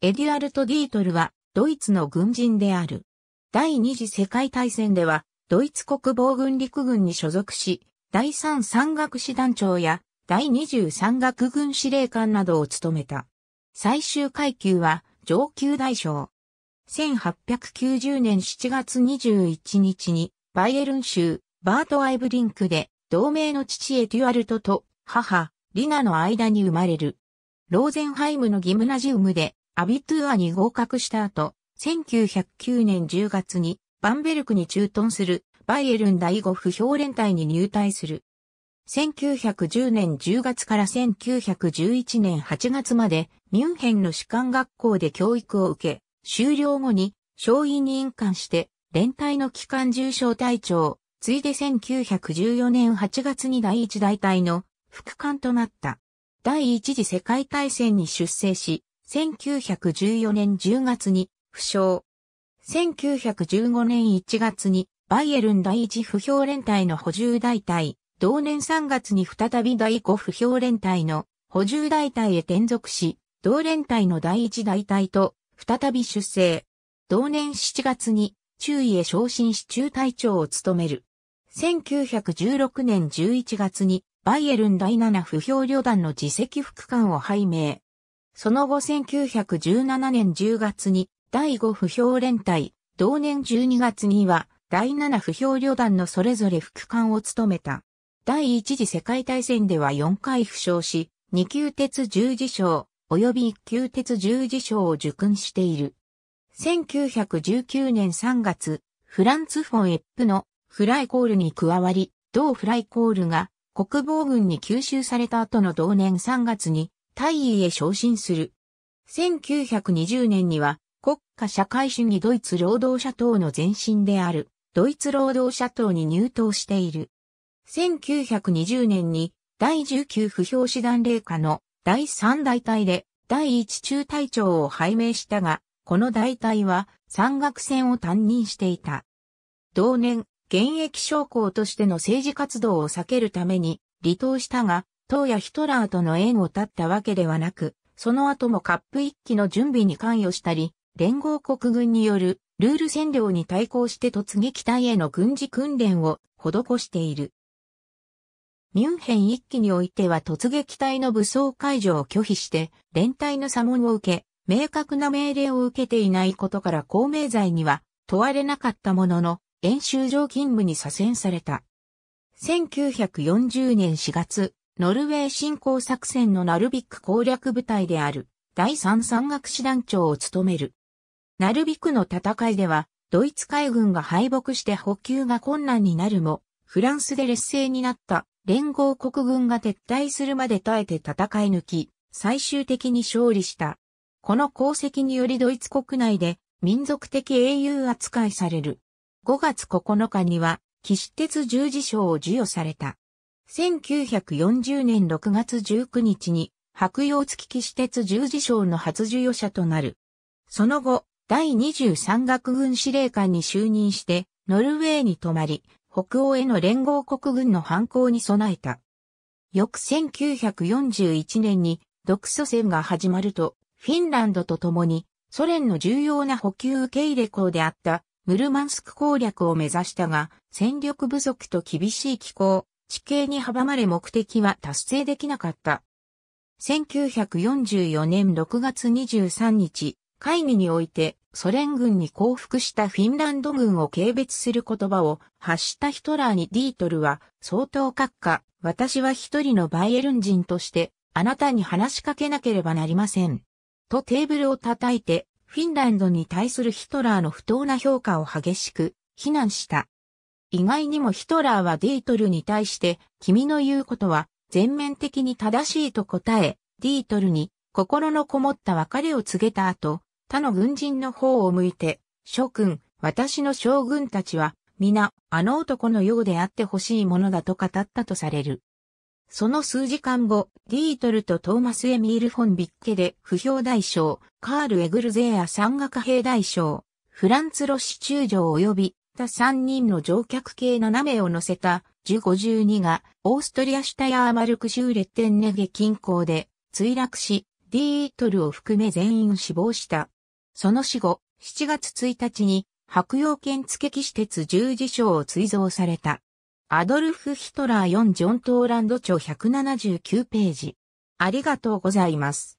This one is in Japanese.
エデュアルト・ディートルは、ドイツの軍人である。第二次世界大戦では、ドイツ国防軍陸軍に所属し、第三山岳師団長や、第二十三学軍司令官などを務めた。最終階級は、上級大将。1890年7月21日に、バイエルン州、バート・アイブリンクで、同盟の父エデュアルトと母、リナの間に生まれる。ローゼンハイムのギムナジウムでアビトゥアに合格した後、1909年10月にバンベルクに駐屯するバイエルン第五不評連隊に入隊する。1910年10月から1911年8月までミュンヘンの士官学校で教育を受け、終了後に小委任官して連隊の機関重症隊長、ついで1914年8月に第一大隊の副官となった。第一次世界大戦に出征し、1914年10月に負傷。1915年1月にバイエルン第一不評連隊の補充大隊、同年3月に再び第五不評連隊の補充大隊へ転属し、同連隊の第一大隊と再び出征。同年7月に中尉へ昇進し中隊長を務める。1916年11月にバイエルン第7不評旅団の自責副官を拝命。その後1917年10月に第5不評連隊、同年12月には第7不評旅団のそれぞれ副官を務めた。第一次世界大戦では4回負傷し、2級鉄十字章及び1級鉄十字章を受勲している。1919年3月、フランツ・フォン・エップのフライコールに加わり、同フライコールが国防軍に吸収された後の同年3月に大尉へ昇進する。1920年には国家社会主義ドイツ労働者党の前身であるドイツ労働者党に入党している。1920年に第19不評師団令下の第3大隊で第1中隊長を拝命したが、この大隊は山岳戦を担任していた。同年、現役将校としての政治活動を避けるために離党したが、当やヒトラーとの縁を絶ったわけではなく、その後もカップ一揆の準備に関与したり、連合国軍によるルール占領に対抗して突撃隊への軍事訓練を施している。ミュンヘン一揆においては突撃隊の武装解除を拒否して連隊の左問を受け、明確な命令を受けていないことから公明罪には問われなかったものの、演習場勤務に左遷された。1940年4月、ノルウェー侵攻作戦のナルビック攻略部隊である第三山岳師団長を務める。ナルビックの戦いでは、ドイツ海軍が敗北して補給が困難になるも、フランスで劣勢になった連合国軍が撤退するまで耐えて戦い抜き、最終的に勝利した。この功績によりドイツ国内で民族的英雄扱いされる。5月9日には、騎士鉄十字章を授与された。1940年6月19日に白洋月騎士鉄十字章の初授与者となる。その後、第23学軍司令官に就任して、ノルウェーに泊まり、北欧への連合国軍の反抗に備えた。翌1941年に独ソ戦が始まると、フィンランドと共にソ連の重要な補給受け入れ港であったムルマンスク攻略を目指したが、戦力不足と厳しい気候、地形に阻まれ目的は達成できなかった。1944年6月23日、会議においてソ連軍に降伏したフィンランド軍を軽蔑する言葉を発したヒトラーにディートルは相当閣下、私は一人のバイエルン人としてあなたに話しかけなければなりません。とテーブルを叩いてフィンランドに対するヒトラーの不当な評価を激しく非難した。意外にもヒトラーはディートルに対して、君の言うことは全面的に正しいと答え、ディートルに心のこもった別れを告げた後、他の軍人の方を向いて、諸君、私の将軍たちは、皆、あの男のようであってほしいものだと語ったとされる。その数時間後、ディートルとトーマス・エミール・フォン・ビッケで不評大将、カール・エグルゼーア山岳兵大将、フランツ・ロシ中将及びった3人の乗客計7名を乗せた、1 52が、オーストリアシュタヤーマルク州レッテンネゲ近郊で、墜落し、ディートルを含め全員死亡した。その死後、7月1日に、白洋剣付騎士鉄十字章を追贈された。アドルフ・ヒトラー4ジョン・トーランド著179ページ。ありがとうございます。